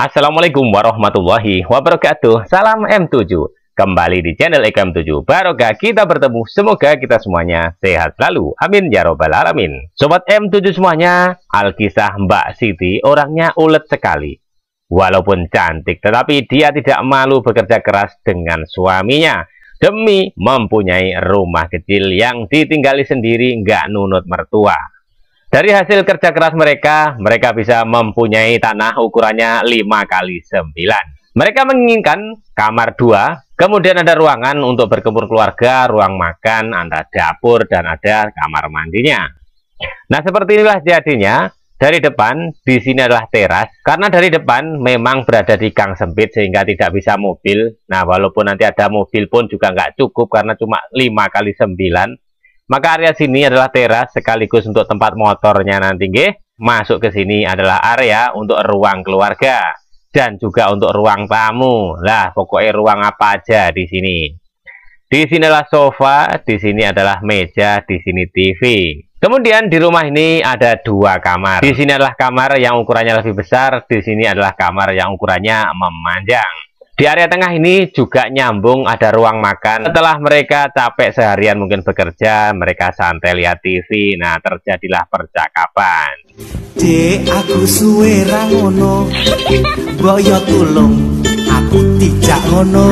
Assalamualaikum warahmatullahi wabarakatuh. Salam M7. Kembali di channel EKM7 Barokah kita bertemu. Semoga kita semuanya sehat selalu. Amin ya robbal alamin. Sobat M7 semuanya, Alkisah Mbak Siti orangnya ulet sekali. Walaupun cantik, tetapi dia tidak malu bekerja keras dengan suaminya demi mempunyai rumah kecil yang ditinggali sendiri nggak nunut mertua. Dari hasil kerja keras mereka, mereka bisa mempunyai tanah ukurannya 5 kali 9. Mereka menginginkan kamar 2, kemudian ada ruangan untuk berkumpul keluarga, ruang makan, ada dapur, dan ada kamar mandinya. Nah, seperti inilah jadinya. Dari depan, di sini adalah teras. Karena dari depan memang berada di gang sempit sehingga tidak bisa mobil. Nah, walaupun nanti ada mobil pun juga nggak cukup karena cuma 5 kali 9 maka area sini adalah teras sekaligus untuk tempat motornya nanti nggih. Masuk ke sini adalah area untuk ruang keluarga dan juga untuk ruang tamu. Lah, pokoknya ruang apa aja di sini. Di sini adalah sofa, di sini adalah meja, di sini TV. Kemudian di rumah ini ada dua kamar. Di sini adalah kamar yang ukurannya lebih besar, di sini adalah kamar yang ukurannya memanjang. Di area tengah ini juga nyambung ada ruang makan. Setelah mereka capek seharian mungkin bekerja, mereka santai lihat TV. Nah, terjadilah percakapan. Dek, aku suwe rangono, boyo tulung, aku tidak ngono.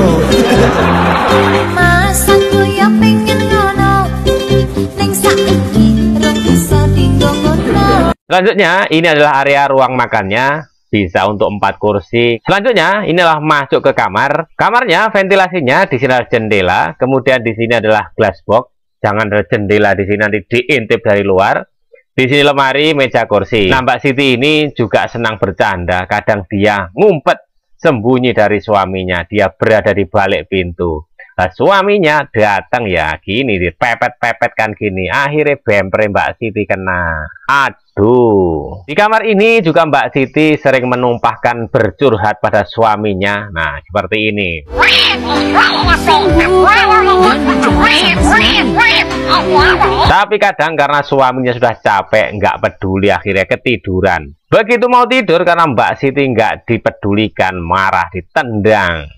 Selanjutnya, ini adalah area ruang makannya bisa untuk empat kursi. Selanjutnya, inilah masuk ke kamar. Kamarnya ventilasinya di sini ada jendela, kemudian di sini adalah glass box. Jangan ada jendela di sini nanti diintip dari luar. Di sini lemari, meja kursi. Nampak Siti ini juga senang bercanda. Kadang dia ngumpet sembunyi dari suaminya. Dia berada di balik pintu. Nah, suaminya datang ya gini dipepet-pepet kan gini. Akhirnya bemper Mbak Siti kena. Aduh. Di kamar ini juga Mbak Siti sering menumpahkan bercurhat pada suaminya. Nah, seperti ini. Tapi kadang karena suaminya sudah capek, nggak peduli akhirnya ketiduran. Begitu mau tidur karena Mbak Siti nggak dipedulikan, marah, ditendang.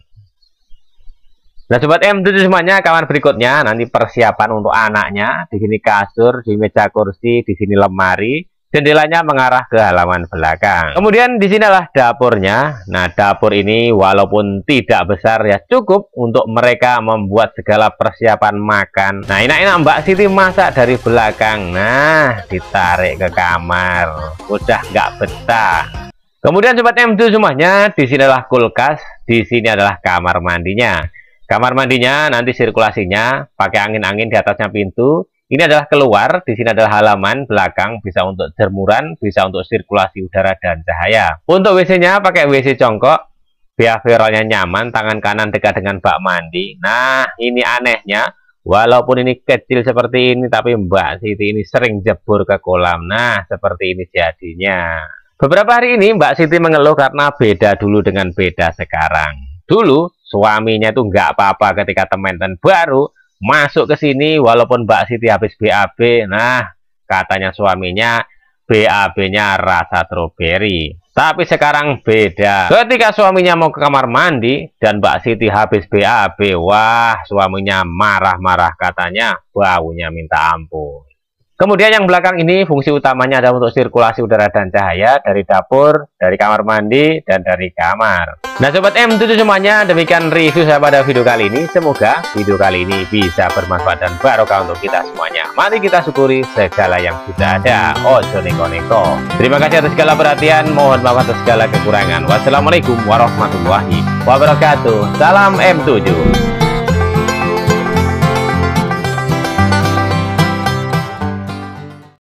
Nah, sobat M 7 semuanya kawan berikutnya nanti persiapan untuk anaknya. Di sini kasur, di meja kursi, di sini lemari, jendelanya mengarah ke halaman belakang. Kemudian di sinilah dapurnya. Nah, dapur ini walaupun tidak besar ya cukup untuk mereka membuat segala persiapan makan. Nah, enak-enak Mbak Siti masak dari belakang. Nah, ditarik ke kamar. Udah nggak betah. Kemudian sobat m 7 semuanya, di sinilah kulkas, di sini adalah kamar mandinya. Kamar mandinya nanti sirkulasinya pakai angin-angin di atasnya pintu. Ini adalah keluar, di sini adalah halaman belakang, bisa untuk jermuran, bisa untuk sirkulasi udara dan cahaya. Untuk WC-nya pakai WC congkok, behavioralnya nyaman, tangan kanan dekat dengan bak mandi. Nah, ini anehnya, walaupun ini kecil seperti ini, tapi Mbak Siti ini sering jebur ke kolam. Nah, seperti ini jadinya. Beberapa hari ini Mbak Siti mengeluh karena beda dulu dengan beda sekarang. Dulu suaminya itu enggak apa-apa ketika teman-teman baru masuk ke sini walaupun Mbak Siti habis BAB nah katanya suaminya BAB-nya rasa stroberi tapi sekarang beda ketika suaminya mau ke kamar mandi dan Mbak Siti habis BAB wah suaminya marah-marah katanya baunya minta ampun Kemudian yang belakang ini fungsi utamanya adalah untuk sirkulasi udara dan cahaya dari dapur, dari kamar mandi, dan dari kamar. Nah Sobat M, 7 semuanya demikian review saya pada video kali ini. Semoga video kali ini bisa bermanfaat dan barokah untuk kita semuanya. Mari kita syukuri segala yang sudah ada. Ojo neko-neko. Terima kasih atas segala perhatian. Mohon maaf atas segala kekurangan. Wassalamualaikum warahmatullahi wabarakatuh. Salam M7.